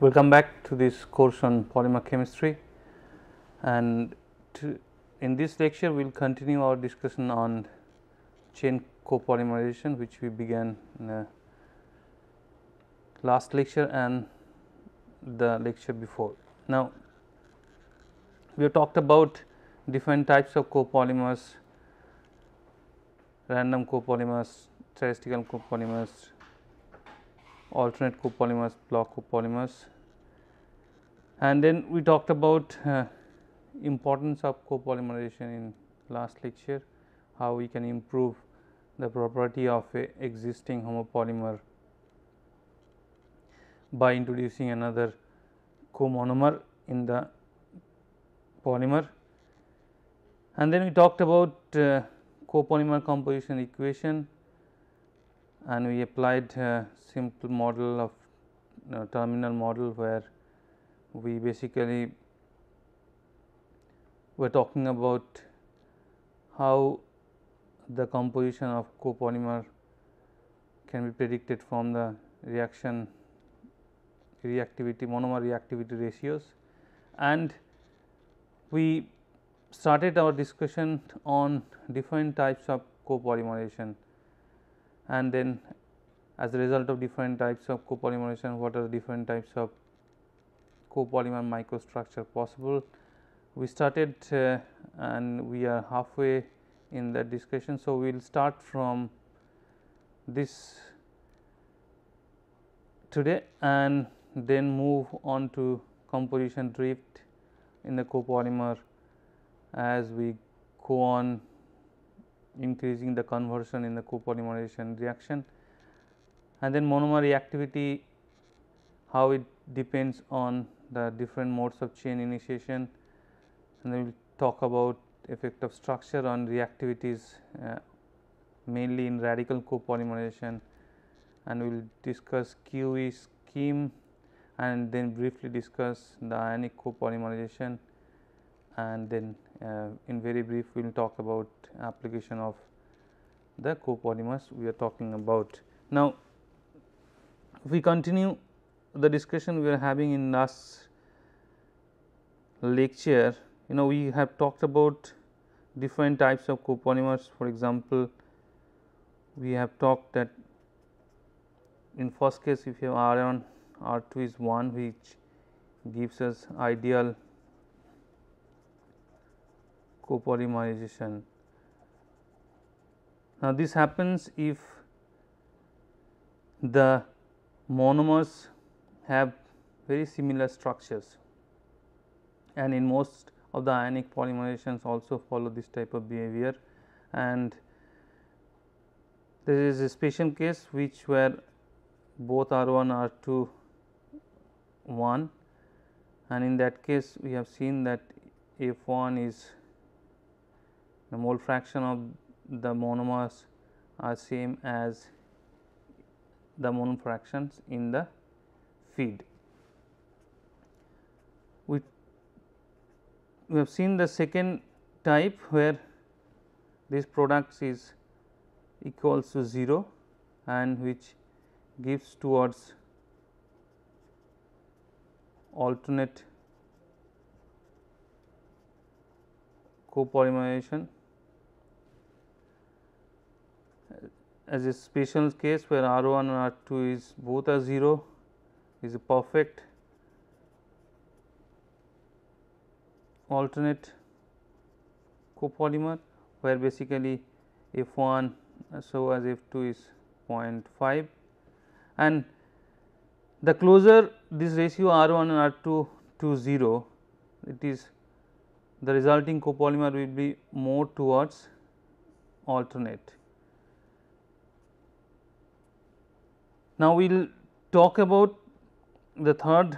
Welcome back to this course on polymer chemistry and to, in this lecture we will continue our discussion on chain copolymerization which we began in the last lecture and the lecture before. Now, we have talked about different types of copolymers, random copolymers, statistical copolymers, alternate copolymers, block copolymers. And then we talked about uh, importance of copolymerization in last lecture, how we can improve the property of a existing homopolymer by introducing another co-monomer in the polymer. And then we talked about uh, copolymer composition equation and we applied simple model of terminal model where we basically were talking about how the composition of copolymer can be predicted from the reaction reactivity monomer reactivity ratios and we started our discussion on different types of copolymerization and then as a result of different types of copolymerization what are the different types of copolymer microstructure possible. We started uh, and we are halfway in that discussion. So, we will start from this today and then move on to composition drift in the copolymer as we go on increasing the conversion in the copolymerization reaction and then monomer reactivity how it depends on the different modes of chain initiation and then we will talk about effect of structure on reactivities uh, mainly in radical copolymerization and we will discuss QE scheme and then briefly discuss the ionic copolymerization and then uh, in very brief we will talk about application of the copolymers we are talking about. Now, if we continue the discussion we are having in last lecture, you know we have talked about different types of copolymers. For example, we have talked that in first case if you have R1, R2 is 1 which gives us ideal copolymerization. Now, this happens if the monomers have very similar structures and in most of the ionic polymerizations also follow this type of behavior and there is a special case which where both R 1 R 2 1 and in that case we have seen that F 1 is the mole fraction of the monomers are same as the mole fractions in the feed. We, we have seen the second type where this product is equals to 0 and which gives towards alternate copolymerization as a special case where R 1 and R 2 is both are 0 is a perfect alternate copolymer where basically F 1 so as F 2 is 0.5 and the closer this ratio R 1 and R 2 to 0 it is the resulting copolymer will be more towards alternate. Now, we will talk about the third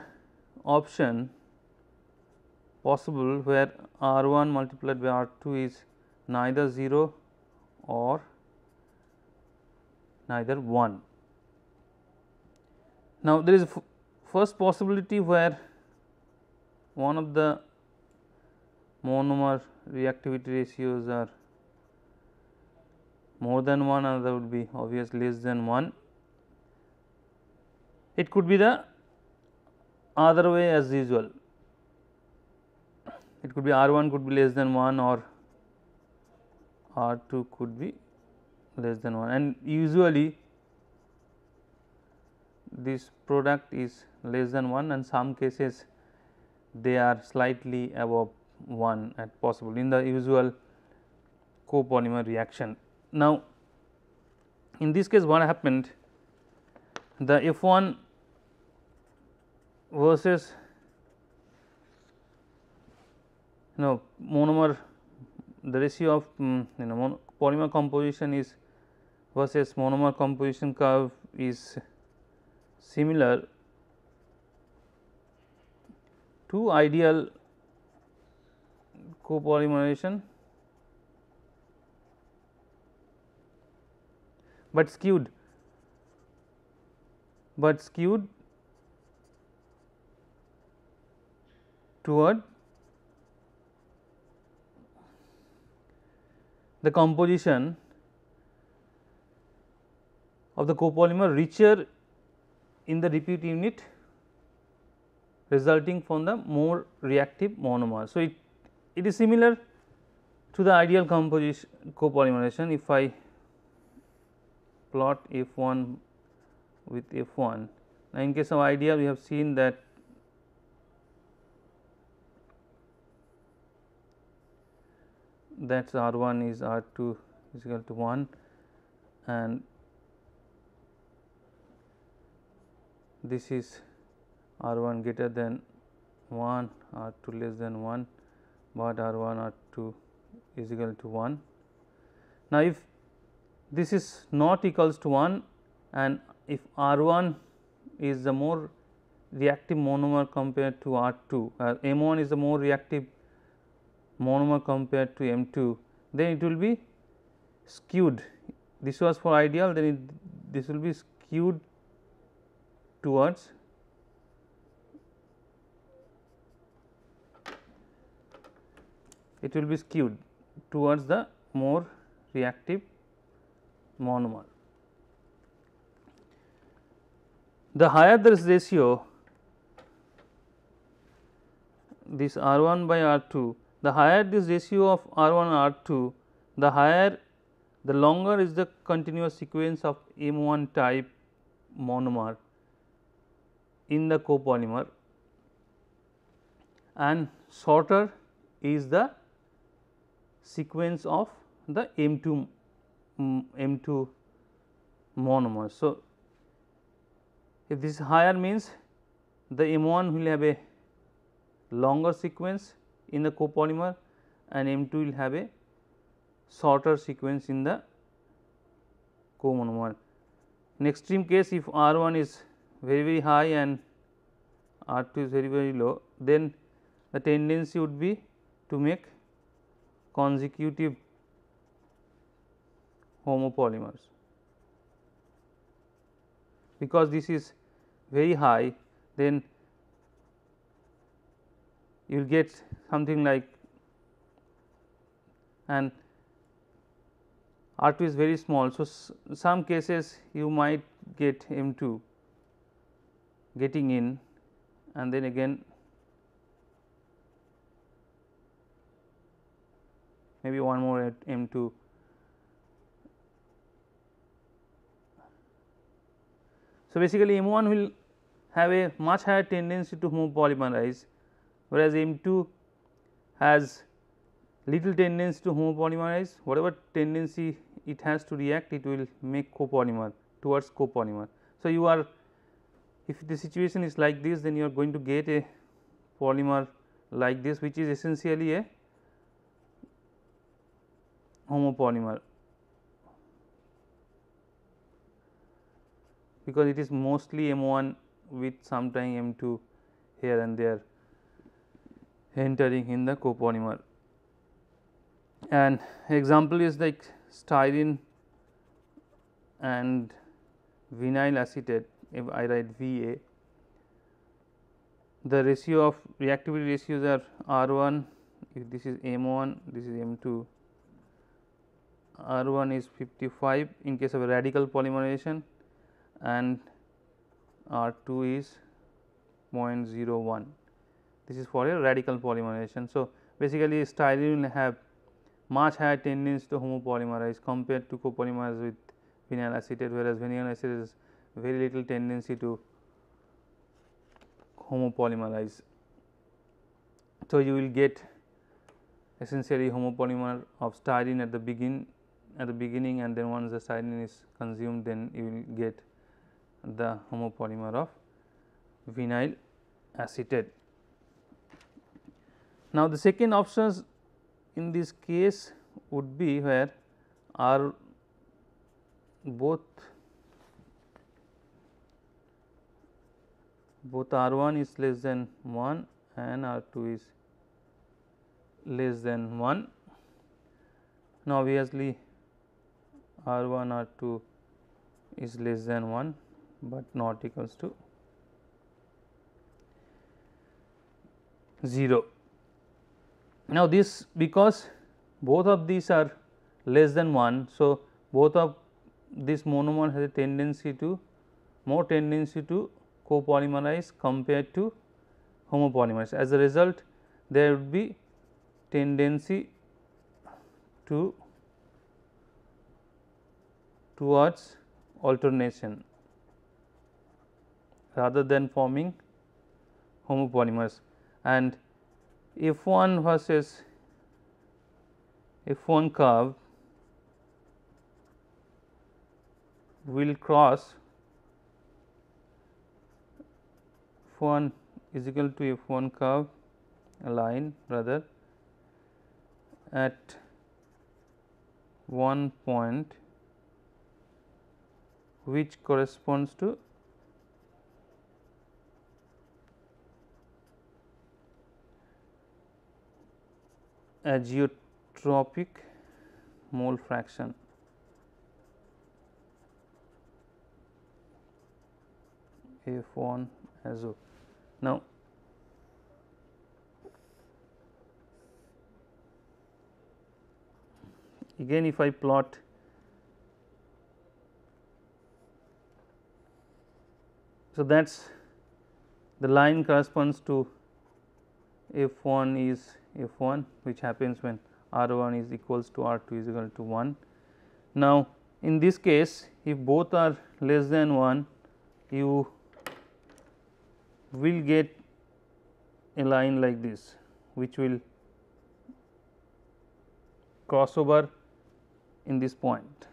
option possible where R 1 multiplied by R 2 is neither 0 or neither 1. Now, there is first possibility where one of the monomer reactivity ratios are more than 1 another would be obvious less than 1 it could be the other way as usual. It could be R 1 could be less than 1 or R 2 could be less than 1 and usually this product is less than 1 and some cases they are slightly above 1 at possible in the usual copolymer reaction. Now, in this case what happened the F 1 versus you know monomer the ratio of um, you know polymer composition is versus monomer composition curve is similar to ideal copolymerization, but skewed but skewed toward the composition of the copolymer richer in the repeat unit resulting from the more reactive monomer. So, it, it is similar to the ideal composition copolymerization if I plot F 1 with F 1. Now, in case of ideal we have seen that that is R 1 is R 2 is equal to 1 and this is R 1 greater than 1 R 2 less than 1 but R 1 R 2 is equal to 1. Now, if this is not equals to 1 and if R 1 is the more reactive monomer compared to R 2, uh, M 1 is the more reactive monomer compared to M 2 then it will be skewed this was for ideal then it, this will be skewed towards it will be skewed towards the more reactive monomer. The higher this ratio this R 1 by R 2 the higher this ratio of R 1 R 2, the higher the longer is the continuous sequence of M 1 type monomer in the copolymer and shorter is the sequence of the M 2 M 2 monomer. So, if this higher means the M 1 will have a longer sequence in the copolymer and M 2 will have a shorter sequence in the comonomer. In extreme case if R 1 is very very high and R 2 is very very low then the tendency would be to make consecutive homopolymers because this is very high then you will get something like and R 2 is very small. So, some cases you might get M 2 getting in and then again maybe one more at M 2. So, basically M 1 will have a much higher tendency to move polymerize whereas M 2 has little tendency to homopolymerize whatever tendency it has to react it will make copolymer towards copolymer. So, you are if the situation is like this then you are going to get a polymer like this which is essentially a homopolymer because it is mostly M 1 with sometime M 2 here and there entering in the copolymer. And example is like styrene and vinyl acetate if I write V A. The ratio of reactivity ratios are R 1 if this is M 1 this is M 2 R 1 is 55 in case of radical polymerization and R 2 is 0.01 this is for a radical polymerization. So, basically styrene will have much higher tendency to homopolymerize compared to copolymers with vinyl acetate whereas, vinyl acetate has very little tendency to homopolymerize. So, you will get essentially homopolymer of styrene at the begin at the beginning and then once the styrene is consumed then you will get the homopolymer of vinyl acetate. Now, the second options in this case would be where R both both r 1 is less than 1 and r 2 is less than 1. Now, obviously, r 1 r 2 is less than 1, but not equals to 0. Now, this because both of these are less than 1. So, both of this monomer has a tendency to more tendency to copolymerize compared to homopolymers. As a result, there would be tendency to towards alternation rather than forming homopolymers and f 1 versus f 1 curve will cross f 1 is equal to f 1 curve line rather at one point which corresponds to azeotropic mole fraction. F1 azo. Now, again if I plot so that is the line corresponds to F1 is f 1 which happens when r 1 is equals to r 2 is equal to 1. Now, in this case if both are less than 1 you will get a line like this which will cross over in this point.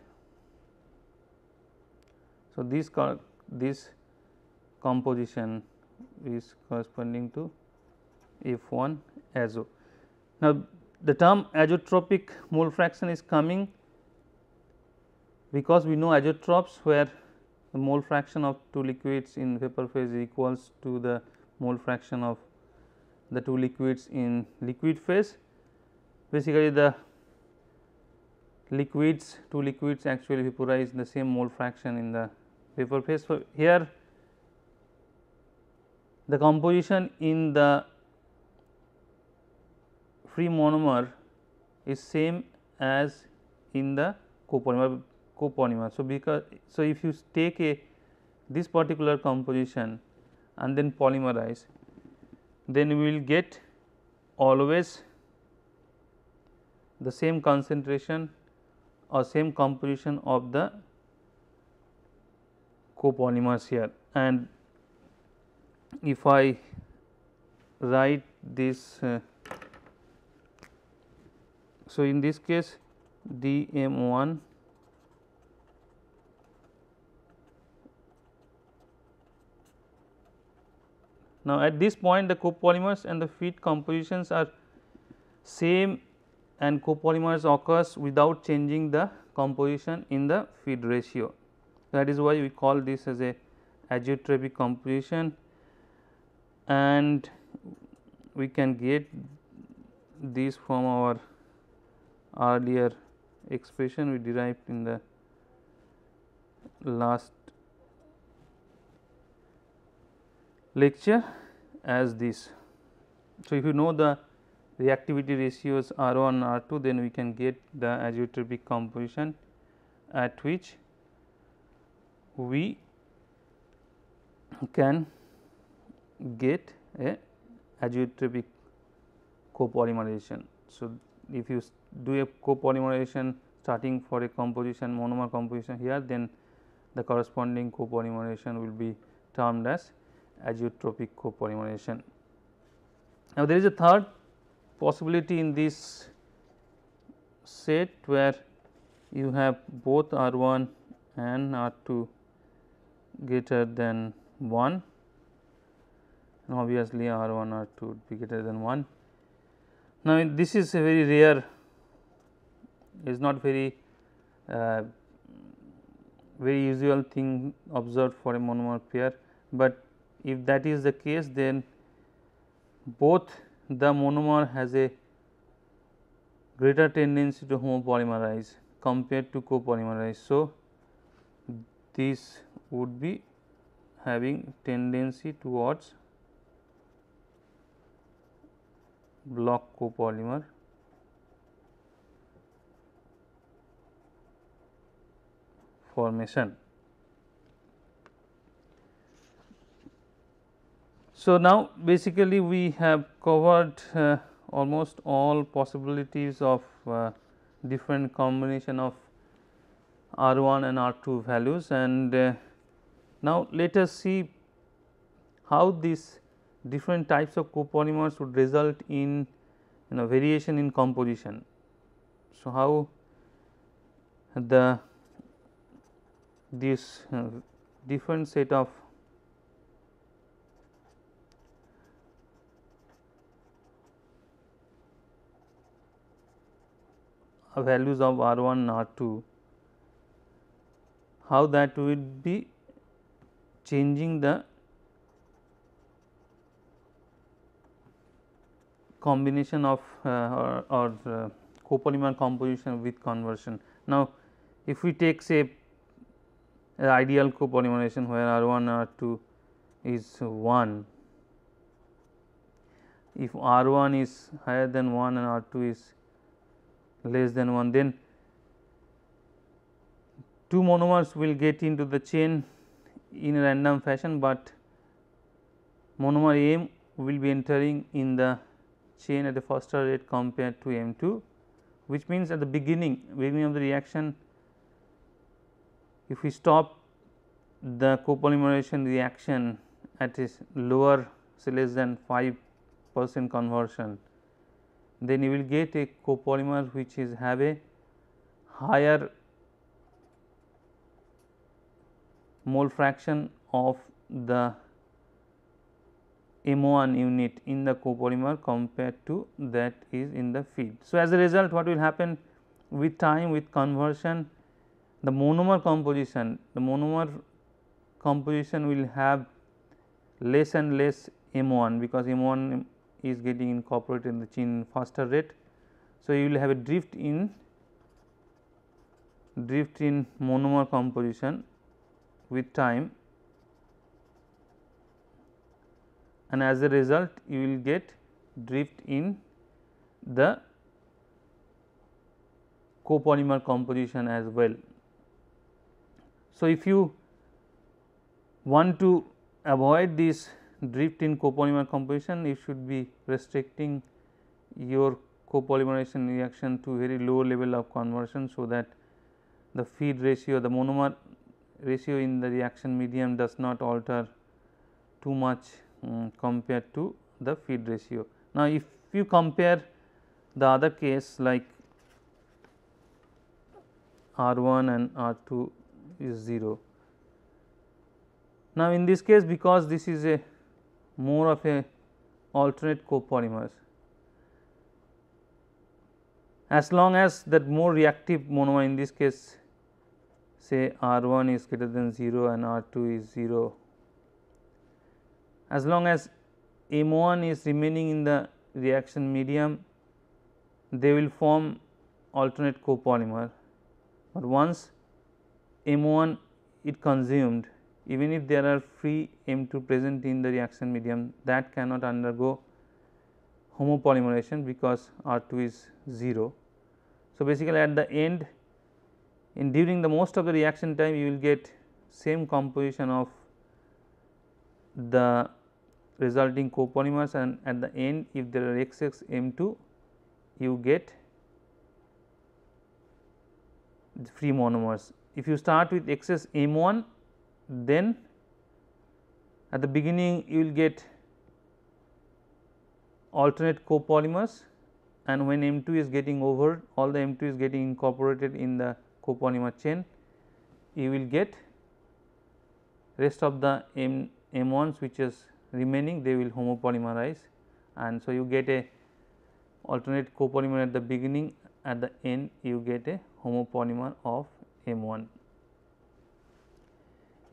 So, this this composition is corresponding to F 1 well. Now, the term azeotropic mole fraction is coming because we know azeotropes where the mole fraction of two liquids in vapor phase equals to the mole fraction of the two liquids in liquid phase. Basically, the liquids two liquids actually vaporize the same mole fraction in the vapor phase. So, here the composition in the free monomer is same as in the copolymer copolymer. So, because so if you take a this particular composition and then polymerize then we will get always the same concentration or same composition of the copolymers here and if I write this uh, so, in this case D m 1 Now, at this point the copolymers and the feed compositions are same and copolymers occurs without changing the composition in the feed ratio. That is why we call this as a azeotropic composition and we can get this from our earlier expression we derived in the last lecture as this. So, if you know the reactivity ratios R 1 R 2 then we can get the azeotropic composition at which we can get a azeotropic copolymerization. So, if you do a copolymerization starting for a composition monomer composition here then the corresponding copolymerization will be termed as azeotropic copolymerization. Now, there is a third possibility in this set where you have both R 1 and R 2 greater than 1 and obviously R 1 R 2 would be greater than 1. Now, this is a very rare is not very uh, very usual thing observed for a monomer pair, but if that is the case then both the monomer has a greater tendency to homopolymerize compared to copolymerize. So, this would be having tendency towards block copolymer formation. So, now basically we have covered uh, almost all possibilities of uh, different combination of R 1 and R 2 values and uh, now let us see how these different types of copolymers would result in you know variation in composition. So, how the this uh, different set of values of R 1 R 2, how that will be changing the combination of uh, or, or uh, copolymer composition with conversion. Now, if we take say ideal copolymerization where R 1 R 2 is 1. If R 1 is higher than 1 and R 2 is less than 1, then two monomers will get into the chain in a random fashion, but monomer M will be entering in the chain at a faster rate compared to M 2, which means at the beginning beginning of the reaction if we stop the copolymerization reaction at its lower say less than 5 percent conversion, then you will get a copolymer which is have a higher mole fraction of the M1 unit in the copolymer compared to that is in the feed. So, as a result what will happen with time with conversion the monomer composition, the monomer composition will have less and less M 1 because M 1 is getting incorporated in the chain faster rate. So, you will have a drift in drift in monomer composition with time and as a result you will get drift in the copolymer composition as well. So, if you want to avoid this drift in copolymer composition, you should be restricting your copolymerization reaction to very low level of conversion. So, that the feed ratio the monomer ratio in the reaction medium does not alter too much um, compared to the feed ratio. Now, if you compare the other case like R 1 and R 2 is 0. Now, in this case because this is a more of a alternate copolymers, as long as that more reactive monomer in this case say R 1 is greater than 0 and R 2 is 0, as long as M 1 is remaining in the reaction medium they will form alternate copolymer, but once M 1 it consumed even if there are free M 2 present in the reaction medium that cannot undergo homopolymerization because R 2 is 0. So, basically at the end in during the most of the reaction time you will get same composition of the resulting copolymers and at the end if there are X X M 2 you get free monomers if you start with excess M 1 then at the beginning you will get alternate copolymers and when M 2 is getting over all the M 2 is getting incorporated in the copolymer chain you will get rest of the M M 1s which is remaining they will homopolymerize and so you get a alternate copolymer at the beginning at the end you get a homopolymer of M 1.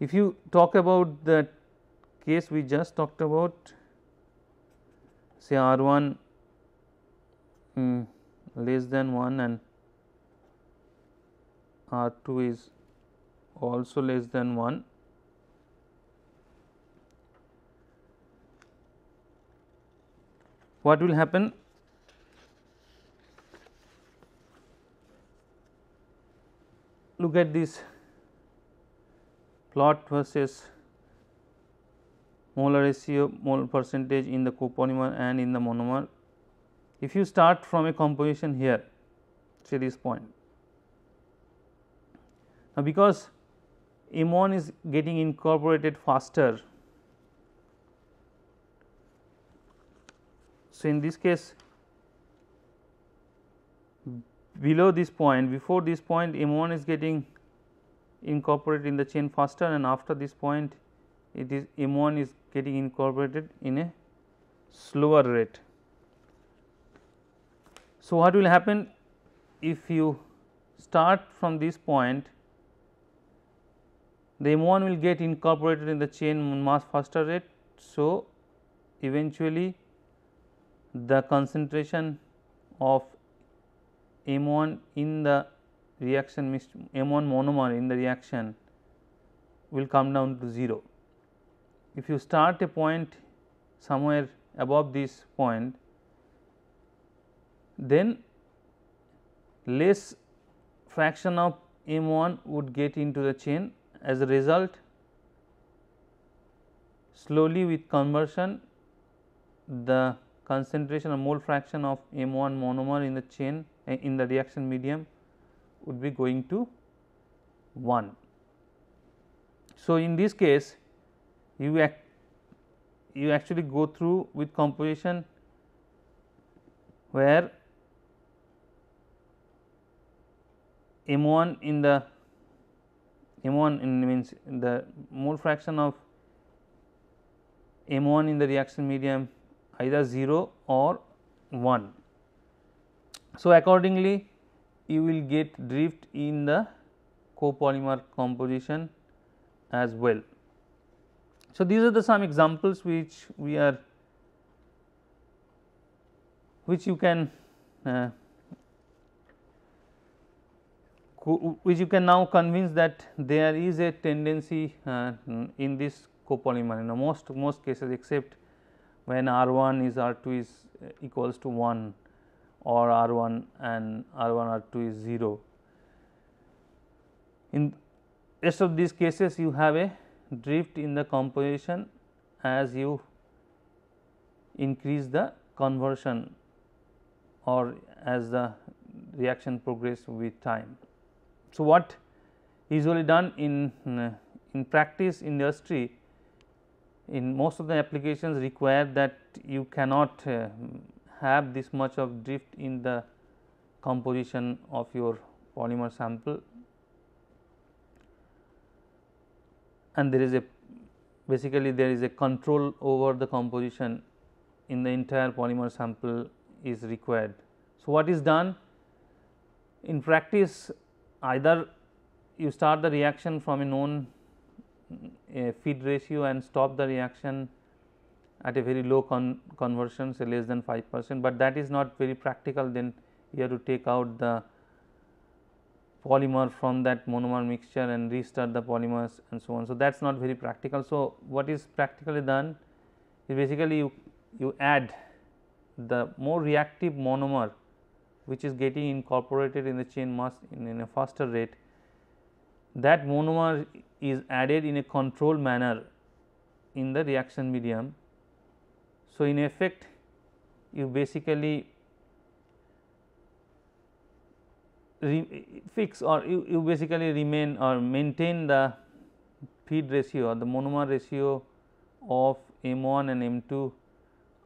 If you talk about the case we just talked about say R 1 mm, less than 1 and R 2 is also less than 1. What will happen? look at this plot versus molar ratio mole percentage in the copolymer and in the monomer. If you start from a composition here say this point. Now, because M 1 is getting incorporated faster. So, in this case below this point before this point M 1 is getting incorporated in the chain faster and after this point it is M 1 is getting incorporated in a slower rate. So, what will happen if you start from this point the M 1 will get incorporated in the chain mass faster rate. So, eventually the concentration of M 1 in the reaction M 1 monomer in the reaction will come down to 0. If you start a point somewhere above this point, then less fraction of M 1 would get into the chain as a result slowly with conversion the concentration or mole fraction of M 1 monomer in the chain in the reaction medium would be going to 1. So, in this case you act you actually go through with composition where m 1 in the m 1 in means the mole fraction of m 1 in the reaction medium either 0 or 1 so, accordingly you will get drift in the copolymer composition as well. So, these are the some examples which we are which you can uh, which you can now convince that there is a tendency uh, in this copolymer in most most cases except when R 1 is R 2 is uh, equals to 1 or R 1 and R 1 R 2 is 0. In rest of these cases you have a drift in the composition as you increase the conversion or as the reaction progress with time. So, what usually done in in practice industry in most of the applications require that you cannot uh, have this much of drift in the composition of your polymer sample and there is a basically there is a control over the composition in the entire polymer sample is required. So, what is done? In practice either you start the reaction from a known a feed ratio and stop the reaction at a very low con conversion say less than 5 percent, but that is not very practical then you have to take out the polymer from that monomer mixture and restart the polymers and so on. So, that is not very practical. So, what is practically done is basically you, you add the more reactive monomer which is getting incorporated in the chain mass in, in a faster rate that monomer is added in a controlled manner in the reaction medium so, in effect you basically fix or you, you basically remain or maintain the feed ratio or the monomer ratio of M 1 and M 2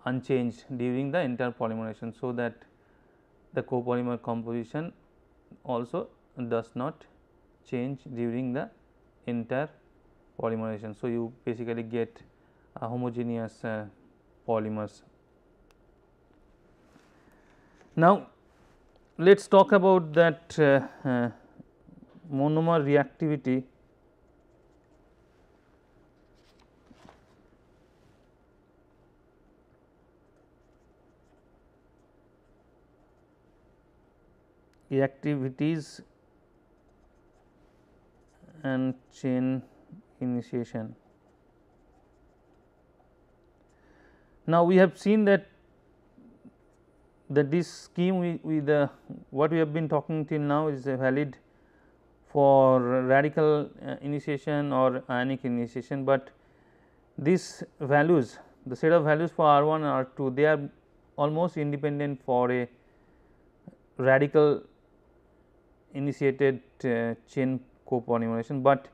unchanged during the entire polymerization. So, that the copolymer composition also does not change during the entire polymerization. So, you basically get a homogeneous uh, polymers. Now, let us talk about that uh, uh, monomer reactivity reactivities and chain initiation. Now, we have seen that that this scheme the what we have been talking till now is valid for radical uh, initiation or ionic initiation, but these values the set of values for R 1 and R 2 they are almost independent for a radical initiated uh, chain copolymerization, but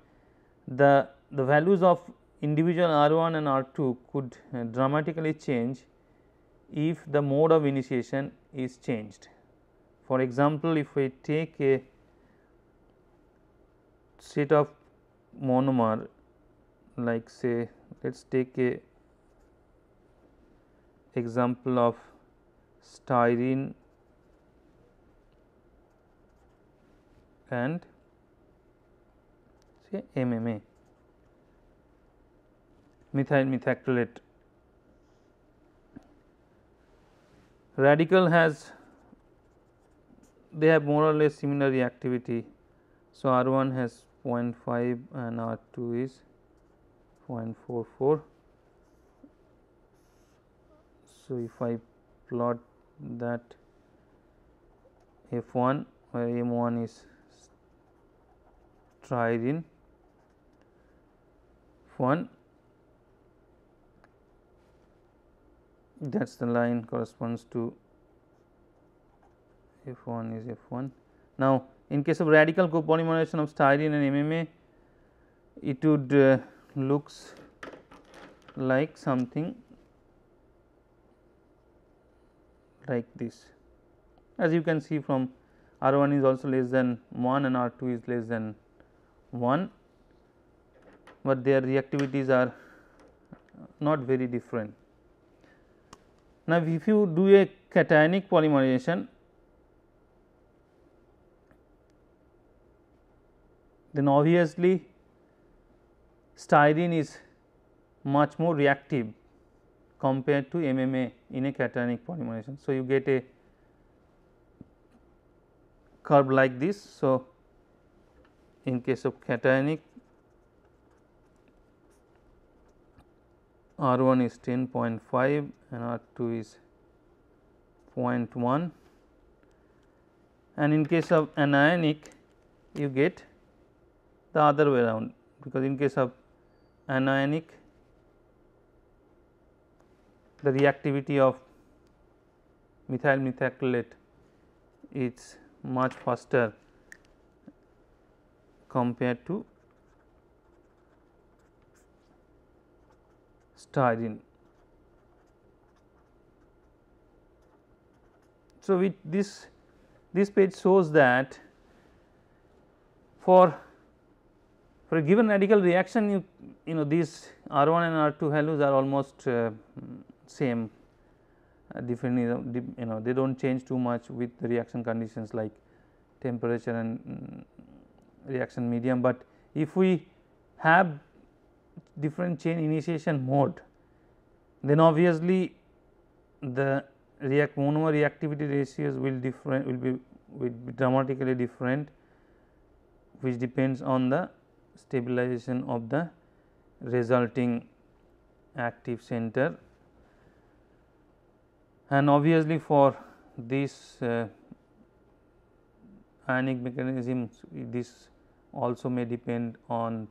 the the values of individual R 1 and R 2 could uh, dramatically change if the mode of initiation is changed. For example, if we take a set of monomer like say let us take a example of styrene and say MMA methyl methacrylate. Radical has they have more or less similar reactivity. So, R 1 has 0.5 and R 2 is 0.44. So, if I plot that F 1 where M 1 is trirene 1 that is the line corresponds to F 1 is F 1. Now, in case of radical copolymerization of styrene and MMA, it would uh, looks like something like this. As you can see from R 1 is also less than 1 and R 2 is less than 1, but their reactivities are not very different. Now, if you do a cationic polymerization, then obviously styrene is much more reactive compared to MMA in a cationic polymerization. So, you get a curve like this. So, in case of cationic R 1 is 10.5 and R 2 is 0.1 and in case of anionic you get the other way around because in case of anionic the reactivity of methyl methacrylate is much faster compared to styrene. So, with this this page shows that for for a given radical reaction you, you know these R 1 and R 2 values are almost uh, same uh, different you know they do not change too much with the reaction conditions like temperature and um, reaction medium, but if we have different chain initiation mode then obviously the react monomer reactivity ratios will different will be will be dramatically different which depends on the stabilization of the resulting active center and obviously for this uh, ionic mechanisms this also may depend on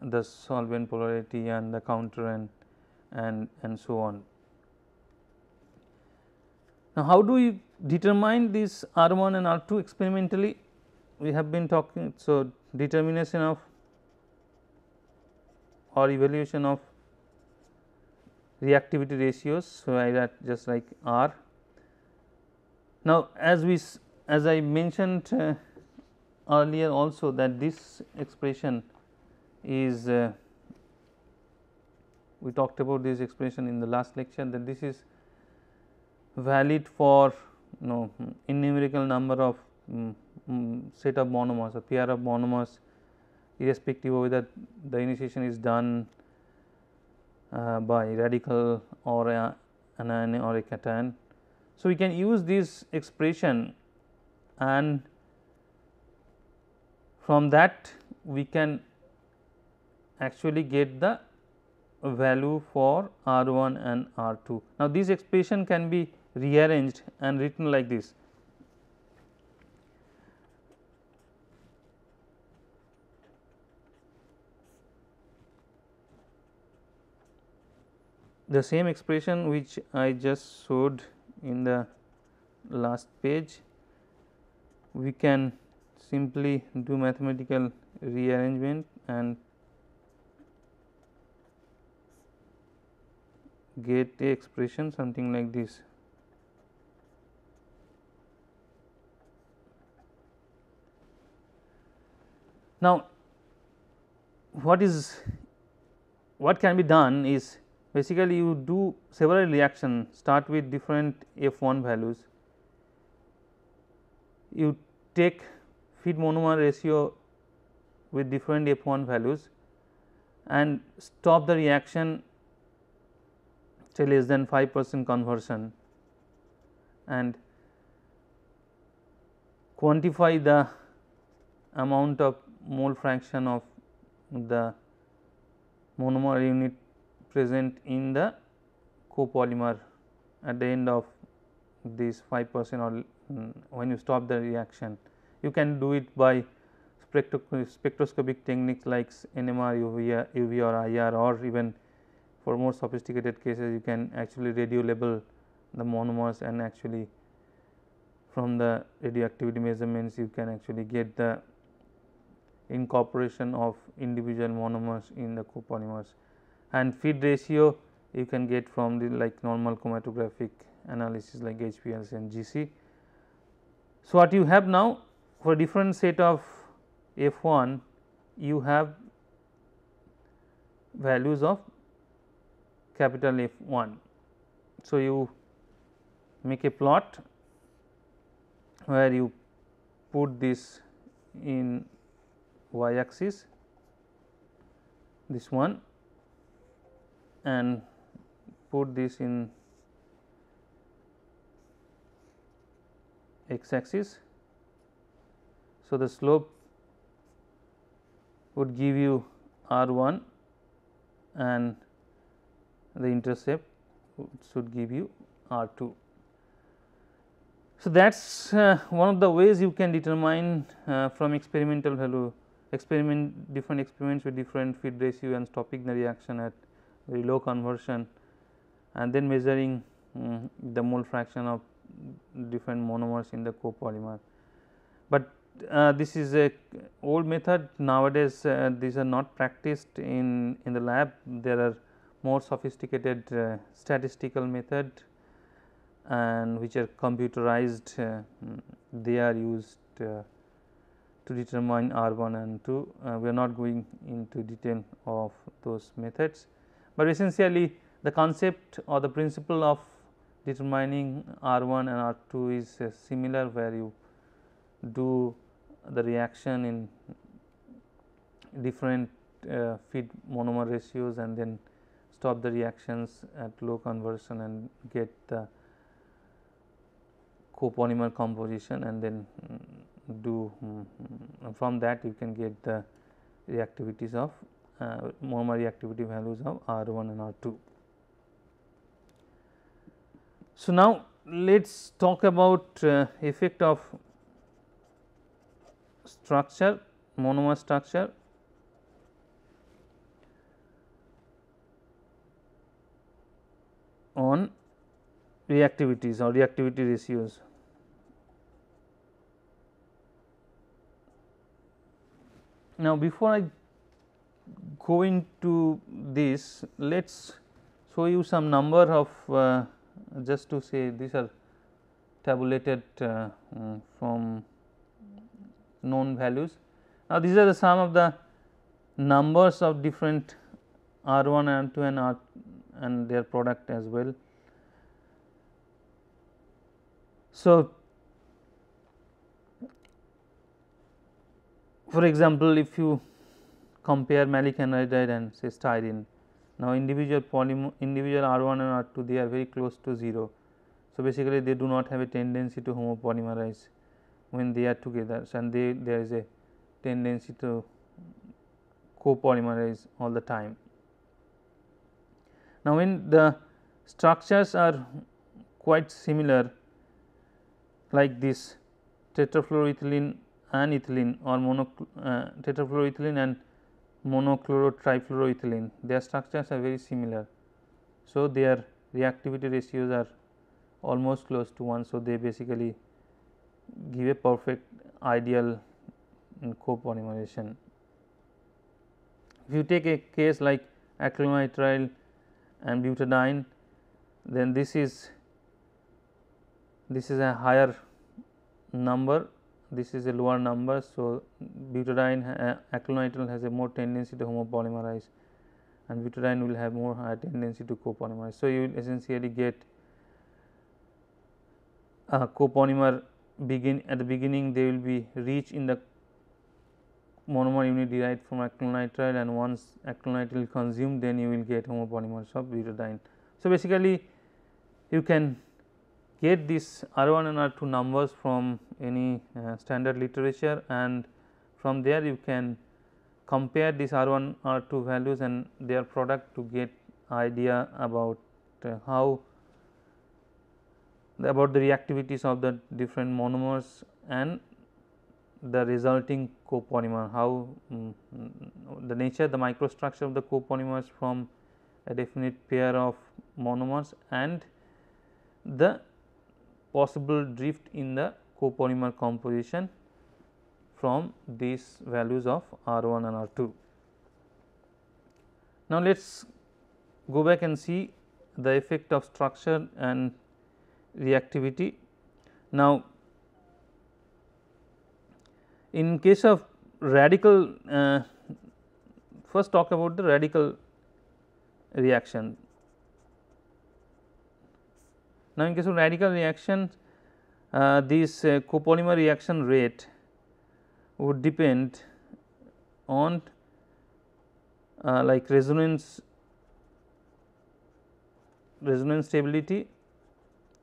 the solvent polarity and the counter and and and so on. Now, how do we determine these R 1 and R 2 experimentally? We have been talking. So, determination of or evaluation of reactivity ratios. So, I write just like R. Now, as we as I mentioned uh, earlier also that this expression is uh, we talked about this expression in the last lecture that this is valid for you know numerical number of um, um, set of monomers or pair of monomers irrespective of whether the initiation is done uh, by radical or a anion or a cation. So, we can use this expression and from that we can actually get the value for R 1 and R 2. Now, this expression can be rearranged and written like this. The same expression which I just showed in the last page, we can simply do mathematical rearrangement and get the expression something like this. Now, what is what can be done is basically you do several reaction start with different F 1 values. You take feed monomer ratio with different F 1 values and stop the reaction say less than 5 percent conversion and quantify the amount of mole fraction of the monomer unit present in the copolymer at the end of this 5 percent or when you stop the reaction. You can do it by spectroscopic techniques like NMR, UV, UV or IR or even for more sophisticated cases you can actually radio label the monomers and actually from the radioactivity measurements you can actually get the incorporation of individual monomers in the copolymers and feed ratio you can get from the like normal chromatographic analysis like HPLC and GC. So, what you have now for different set of F 1 you have values of capital F 1. So, you make a plot where you put this in y axis this one and put this in x axis. So, the slope would give you r 1 and the intercept should give you r 2. So, that is uh, one of the ways you can determine uh, from experimental value experiment different experiments with different feed ratio and stopping the reaction at very low conversion and then measuring um, the mole fraction of different monomers in the copolymer. But uh, this is a old method nowadays uh, these are not practiced in in the lab there are more sophisticated uh, statistical method and which are computerized uh, they are used uh, to determine R1 and 2. Uh, we are not going into detail of those methods, but essentially the concept or the principle of determining R1 and R2 is uh, similar where you do the reaction in different uh, feed monomer ratios and then stop the reactions at low conversion and get the copolymer composition and then do mm, from that you can get the reactivities of uh, monomer reactivity values of R 1 and R 2. So, now let us talk about uh, effect of structure monomer structure on reactivities or reactivity ratios. Now, before I go into this, let us show you some number of uh, just to say these are tabulated uh, mm, from known values. Now, these are the sum of the numbers of different R 1 and 2 and R and their product as well. So, for example, if you compare malic anhydride and say styrene, now individual polymer individual R 1 and R 2 they are very close to 0. So, basically they do not have a tendency to homopolymerize when they are together and they there is a tendency to copolymerize all the time. Now, when the structures are quite similar like this tetrafluoroethylene and ethylene or mono uh, tetrafluoroethylene and monochlorotrifluoroethylene their structures are very similar. So, their reactivity ratios are almost close to 1. So, they basically give a perfect ideal copolymerization. If you take a case like acrylonitrile and butadiene then this is this is a higher number this is a lower number. So, butadiene uh, acrylonitrile has a more tendency to homopolymerize and butadiene will have more higher tendency to copolymerize. So, you will essentially get a copolymer begin at the beginning they will be rich in the monomer unit derived from acrylonitrile and once acrylonitrile consumed then you will get homopolymers of butadiene. So, basically you can get these R 1 and R 2 numbers from any uh, standard literature and from there you can compare these R 1 R 2 values and their product to get idea about uh, how about the reactivities of the different monomers and the resulting copolymer, how um, the nature the microstructure of the copolymers from a definite pair of monomers and the possible drift in the copolymer composition from these values of R 1 and R 2. Now, let us go back and see the effect of structure and reactivity. Now, in case of radical, uh, first talk about the radical reaction. Now, in case of radical reaction, uh, this uh, copolymer reaction rate would depend on uh, like resonance resonance stability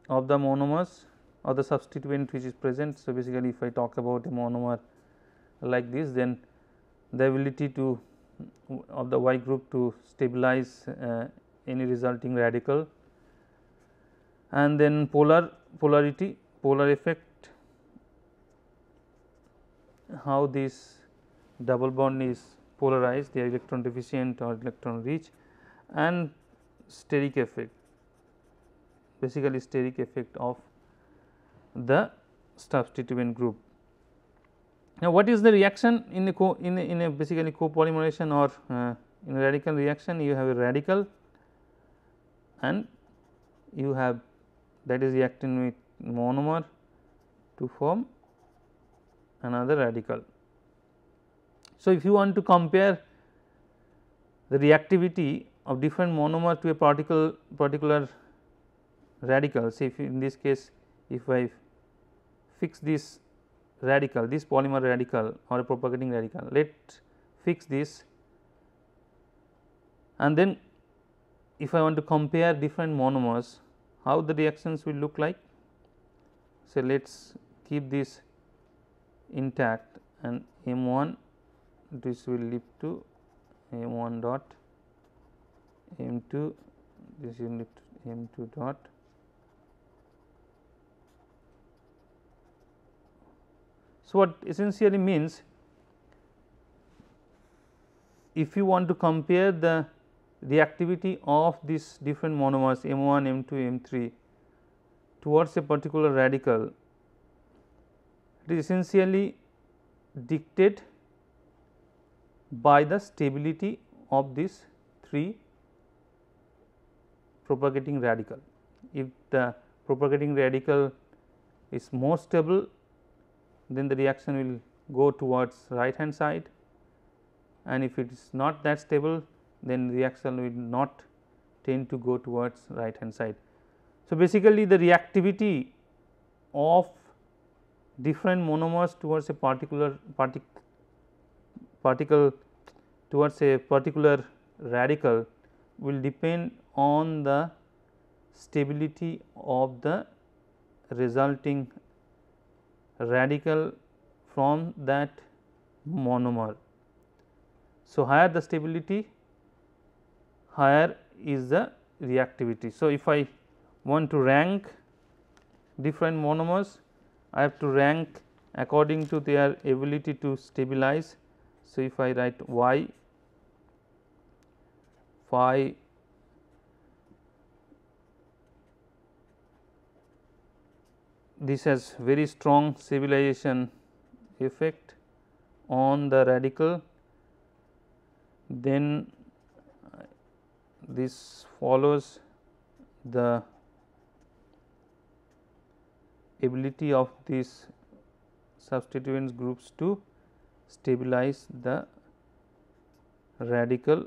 of the monomers or the substituent which is present. So, basically if I talk about a monomer like this then the ability to of the Y group to stabilize uh, any resulting radical and then polar polarity polar effect how this double bond is polarized the electron deficient or electron rich and steric effect basically steric effect of the substituent group. Now, what is the reaction in the co in a, in a basically copolymerization or uh, in a radical reaction? You have a radical and you have that is reacting with monomer to form another radical. So, if you want to compare the reactivity of different monomer to a particle particular radical say if in this case if I fix this radical this polymer radical or a propagating radical let fix this and then if I want to compare different monomers how the reactions will look like. So, let us keep this intact and M 1 this will lead to M 1 dot M 2 this will lead to M 2 dot So, what essentially means if you want to compare the reactivity of these different monomers M 1, M 2, M 3 towards a particular radical, it is essentially dictated by the stability of this three propagating radical. If the propagating radical is more stable then the reaction will go towards right hand side and if it is not that stable then reaction will not tend to go towards right hand side. So, basically the reactivity of different monomers towards a particular partic particle towards a particular radical will depend on the stability of the resulting radical from that monomer. So, higher the stability higher is the reactivity. So, if I want to rank different monomers I have to rank according to their ability to stabilize. So, if I write y phi this has very strong civilization effect on the radical then this follows the ability of these substituents groups to stabilize the radical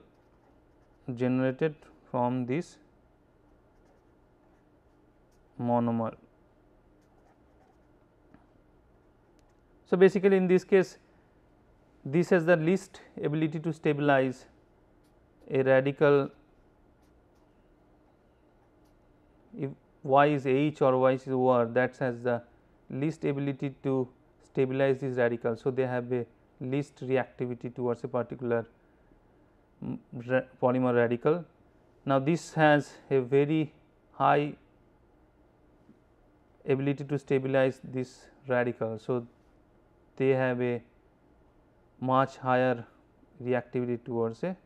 generated from this monomer. So, basically in this case this has the least ability to stabilize a radical if y is h or y is or that has the least ability to stabilize this radical. So, they have a least reactivity towards a particular mm, ra polymer radical. Now, this has a very high ability to stabilize this radical. So, they have a much higher reactivity towards a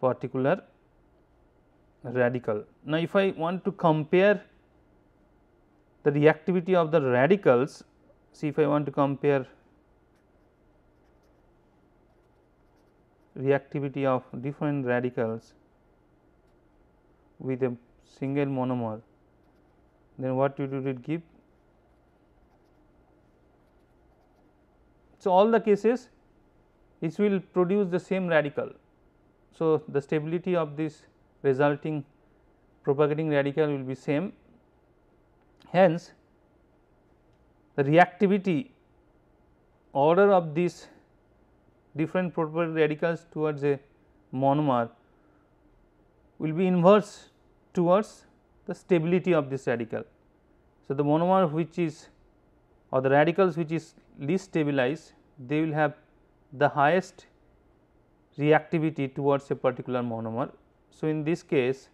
particular radical. Now, if I want to compare the reactivity of the radicals, see if I want to compare reactivity of different radicals with a single monomer, then what it would it give? So, all the cases which will produce the same radical. So, the stability of this resulting propagating radical will be same. Hence, the reactivity order of these different propagating radicals towards a monomer will be inverse towards the stability of this radical. So, the monomer which is or the radicals which is least stabilized they will have the highest reactivity towards a particular monomer. So, in this case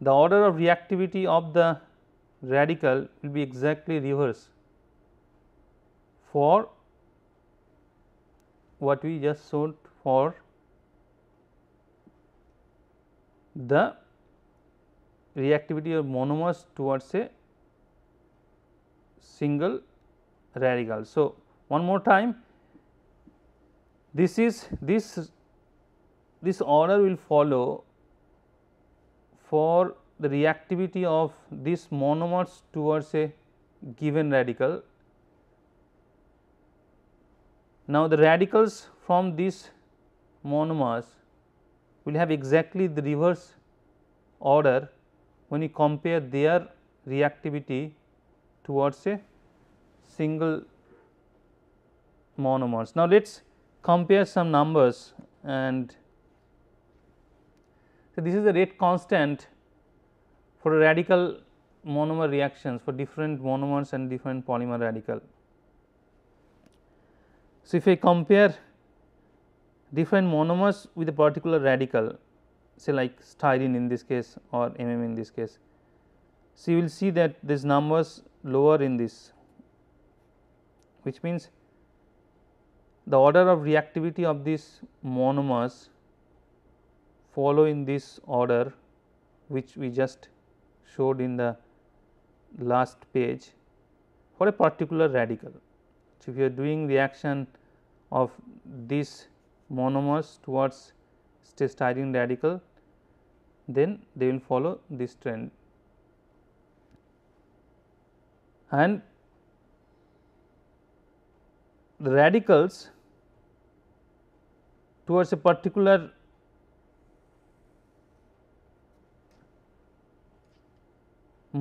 the order of reactivity of the radical will be exactly reverse for what we just showed for the reactivity of monomers towards a single radical. So, one more time this is this this order will follow for the reactivity of these monomers towards a given radical. Now, the radicals from these monomers will have exactly the reverse order when you compare their reactivity towards a single monomers. Now, let us compare some numbers and so this is the rate constant for radical monomer reactions for different monomers and different polymer radical. So, if I compare different monomers with a particular radical say like styrene in this case or MM in this case. So, you will see that these numbers lower in this which means the order of reactivity of these monomers follow in this order which we just showed in the last page for a particular radical. So, if you are doing reaction of these monomers towards styrene radical then they will follow this trend and the radicals towards a particular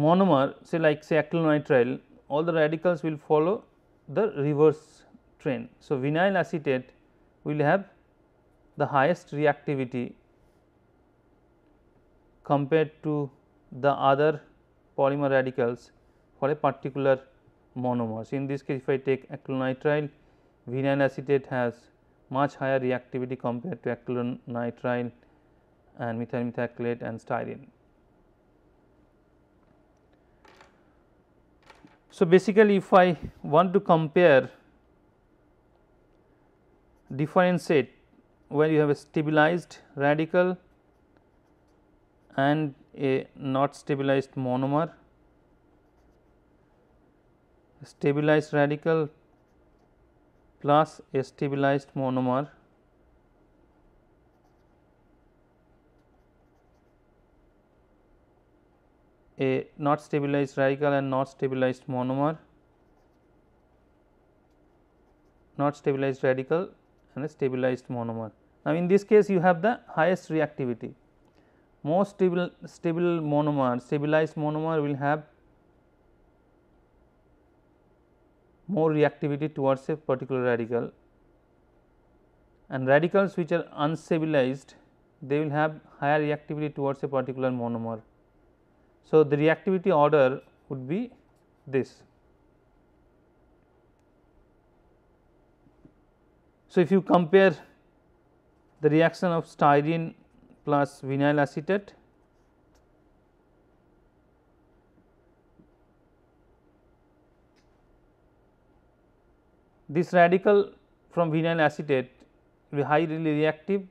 monomer say like say acrylonitrile all the radicals will follow the reverse trend. So, vinyl acetate will have the highest reactivity compared to the other polymer radicals for a particular monomers. In this case, if I take acrylonitrile, vinyl acetate has much higher reactivity compared to acrylonitrile and methyl methacrylate and styrene. So, basically if I want to compare differentiate where you have a stabilized radical and a not stabilized monomer stabilized radical plus a stabilized monomer a not stabilized radical and not stabilized monomer not stabilized radical and a stabilized monomer. Now, in this case you have the highest reactivity. Most stable, stable monomer stabilized monomer will have more reactivity towards a particular radical and radicals which are unstabilized they will have higher reactivity towards a particular monomer. So, the reactivity order would be this. So, if you compare the reaction of styrene plus vinyl acetate This radical from vinyl acetate will be highly reactive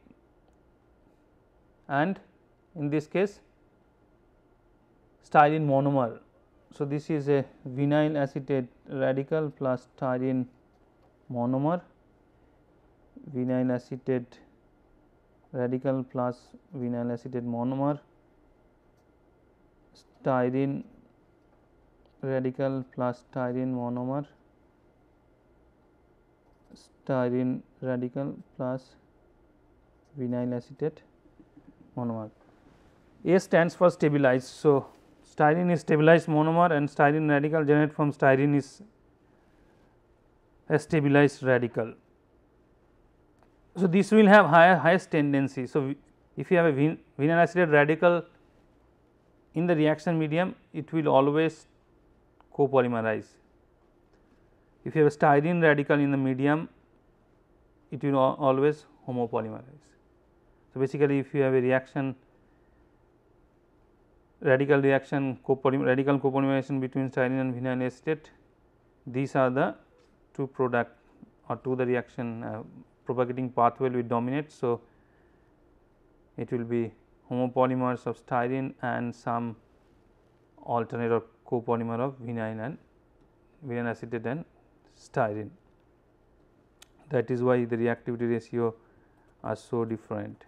and in this case styrene monomer. So, this is a vinyl acetate radical plus styrene monomer, vinyl acetate radical plus vinyl acetate monomer, styrene radical plus styrene monomer styrene radical plus vinyl acetate monomer. A stands for stabilized. So, styrene is stabilized monomer and styrene radical generated from styrene is a stabilized radical. So, this will have higher highest tendency. So, if you have a vin vinyl acetate radical in the reaction medium, it will always copolymerize. If you have a styrene radical in the medium, it will always homopolymerize. So, basically if you have a reaction radical reaction copolymer, radical copolymerization between styrene and vinyl acetate these are the two product or two the reaction uh, propagating pathway will dominate. So, it will be homopolymers of styrene and some alternate or copolymer of vinyl and vinyl acetate and styrene that is why the reactivity ratio are so different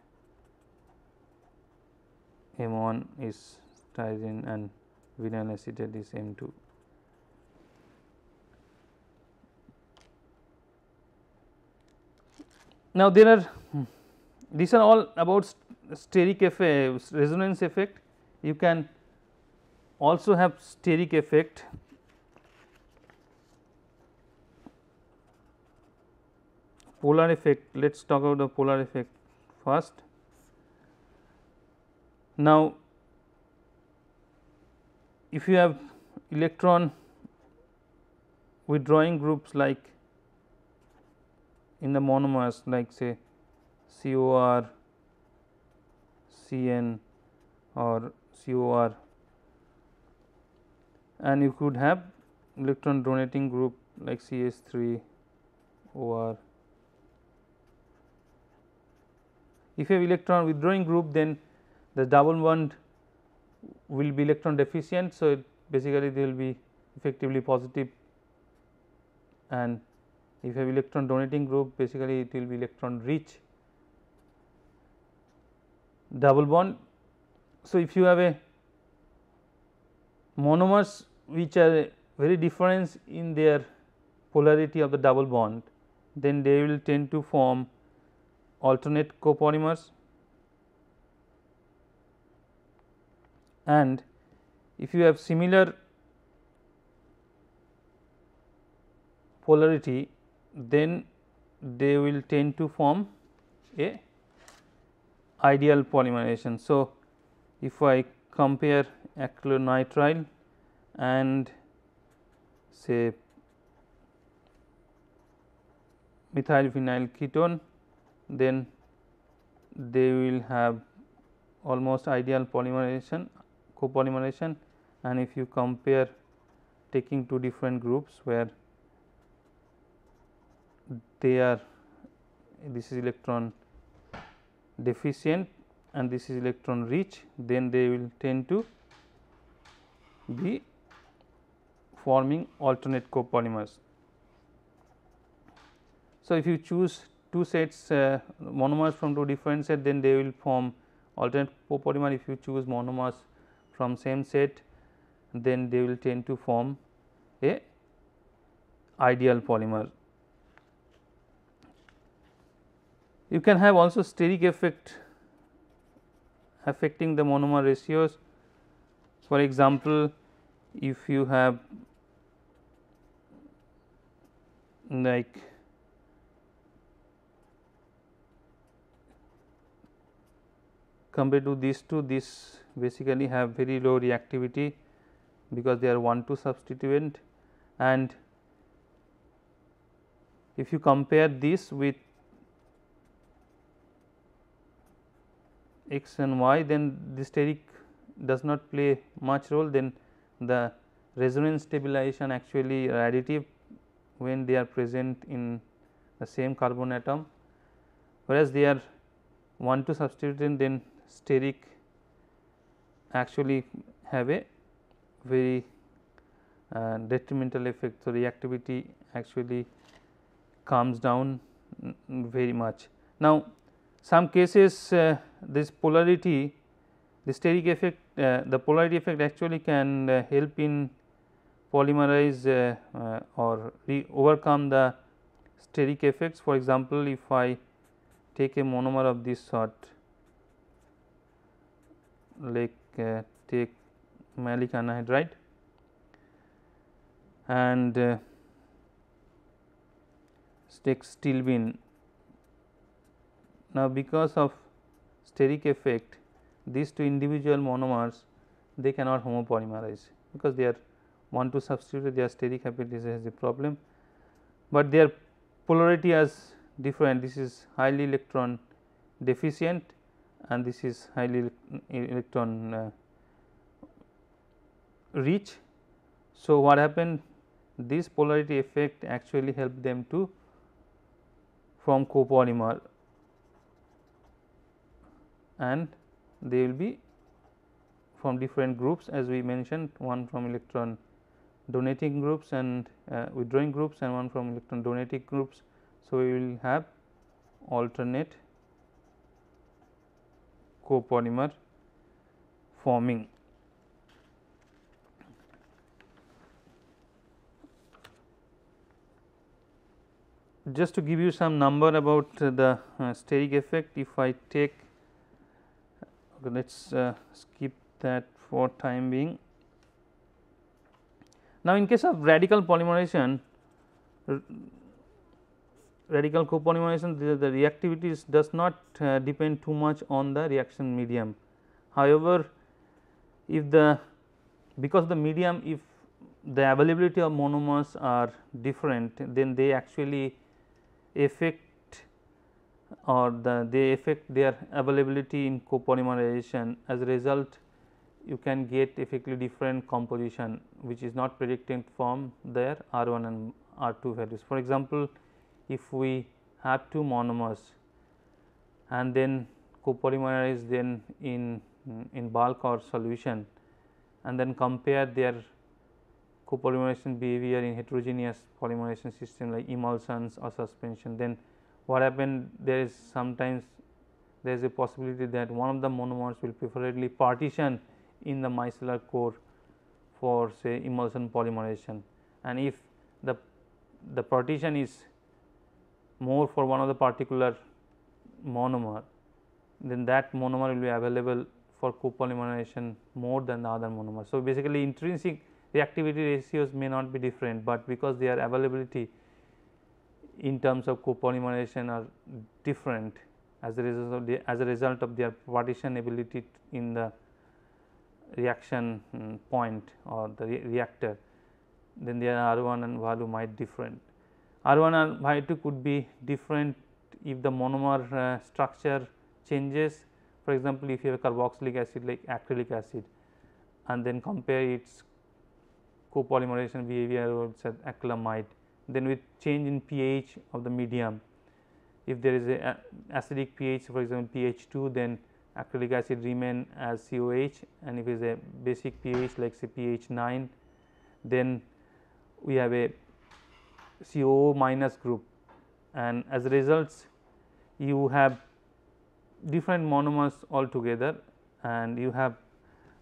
M 1 is tyrosine and vinyl acetate is M 2. Now, there are hmm, these are all about steric effect resonance effect you can also have steric effect polar effect let us talk about the polar effect first. Now, if you have electron withdrawing groups like in the monomers like say C O R, C N, or COR and you could have electron donating group like CH3 OR If you have electron withdrawing group then the double bond will be electron deficient. So, it basically they will be effectively positive and if you have electron donating group basically it will be electron rich double bond. So, if you have a monomers which are very different in their polarity of the double bond then they will tend to form alternate copolymers and if you have similar polarity then they will tend to form a ideal polymerization. So, if I compare acrylonitrile and say methylphenyl ketone then they will have almost ideal polymerization copolymerization and if you compare taking two different groups where they are this is electron deficient and this is electron rich then they will tend to be forming alternate copolymers. So, if you choose two sets uh, monomers from two different set then they will form alternate copolymer if you choose monomers from same set then they will tend to form a ideal polymer. You can have also steric effect affecting the monomer ratios. For example, if you have like compared to these two these basically have very low reactivity because they are 1 2 substituent and if you compare this with x and y then the steric does not play much role then the resonance stabilization actually additive when they are present in the same carbon atom whereas they are 1 2 substituent then steric actually have a very uh, detrimental effect. So, reactivity actually comes down very much. Now, some cases uh, this polarity the steric effect uh, the polarity effect actually can uh, help in polymerize uh, uh, or overcome the steric effects. For example, if I take a monomer of this sort like uh, take malic anhydride and uh, take steel Now, because of steric effect these two individual monomers they cannot homopolymerize because they are want to substitute their steric hybridization is the problem, but their polarity as different this is highly electron deficient and this is highly electron uh, rich. So, what happened this polarity effect actually helped them to form copolymer and they will be from different groups as we mentioned one from electron donating groups and uh, withdrawing groups and one from electron donating groups. So, we will have alternate copolymer forming. Just to give you some number about the uh, steric effect, if I take okay, let us uh, skip that for time being. Now, in case of radical polymerization radical copolymerization the, the reactivity is, does not uh, depend too much on the reaction medium. However, if the because the medium if the availability of monomers are different then they actually affect or the, they affect their availability in copolymerization as a result you can get effectively different composition which is not predicted from their R1 and R2 values. For example, if we have two monomers and then copolymerize then in in bulk or solution and then compare their copolymerization behavior in heterogeneous polymerization system like emulsions or suspension then what happened there is sometimes there is a possibility that one of the monomers will preferably partition in the micellar core for say emulsion polymerization and if the the partition is more for one of the particular monomer, then that monomer will be available for copolymerization more than the other monomer. So, basically intrinsic reactivity ratios may not be different, but because their availability in terms of copolymerization are different as a result of the, as a result of their partition ability in the reaction mm, point or the re reactor then their R 1 and value might different R 1 and Y 2 could be different if the monomer uh, structure changes for example, if you have carboxylic acid like acrylic acid and then compare its copolymerization behavior with uh, acrylamide then with change in pH of the medium if there is a acidic pH for example, pH 2 then acrylic acid remain as COH and if it is a basic pH like say pH 9 then we have a CO minus group and as a result you have different monomers altogether and you have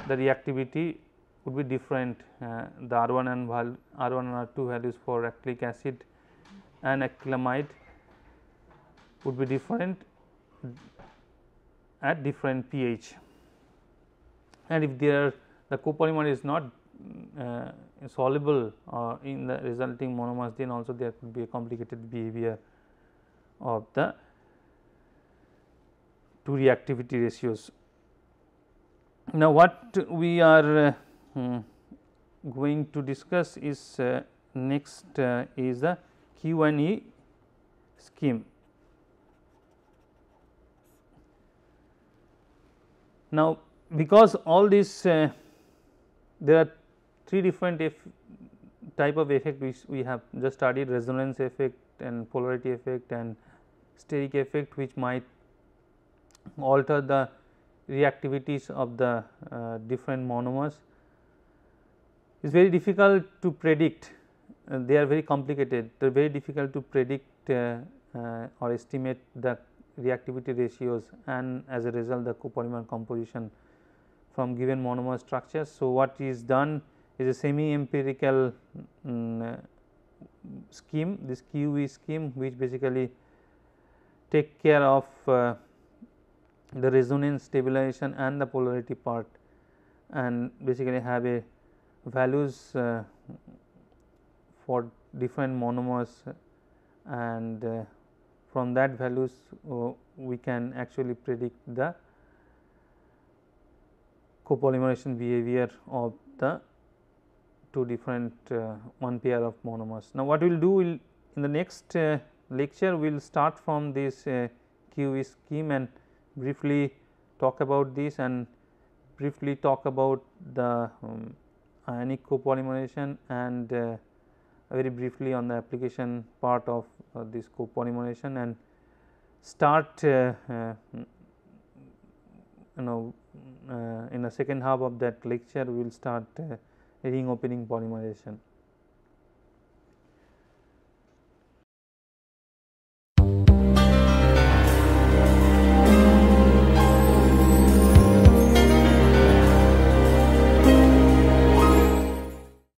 the reactivity would be different uh, the R 1 and R 1 and R 2 values for acrylic acid and acrylamide would be different at different pH and if there the copolymer is not uh, soluble uh, in the resulting monomers then also there could be a complicated behavior of the two reactivity ratios. Now, what we are uh, hmm, going to discuss is uh, next uh, is the Q and E scheme. Now, because all these uh, there are three different type of effect which we have just studied resonance effect and polarity effect and steric effect which might alter the reactivities of the uh, different monomers. It is very difficult to predict uh, they are very complicated they are very difficult to predict uh, uh, or estimate the reactivity ratios and as a result the copolymer composition from given monomer structures. So, what is done is a semi empirical um, mm, scheme this QV scheme which basically take care of uh, the resonance stabilization and the polarity part and basically have a values uh, for different monomers and uh, from that values uh, we can actually predict the copolymerization behavior of the two different uh, one pair of monomers. Now, what we will do will in the next uh, lecture we will start from this uh, QE scheme and briefly talk about this and briefly talk about the um, ionic copolymerization and uh, very briefly on the application part of uh, this copolymerization and start uh, you know in the second half of that lecture we will start ring opening polymerization.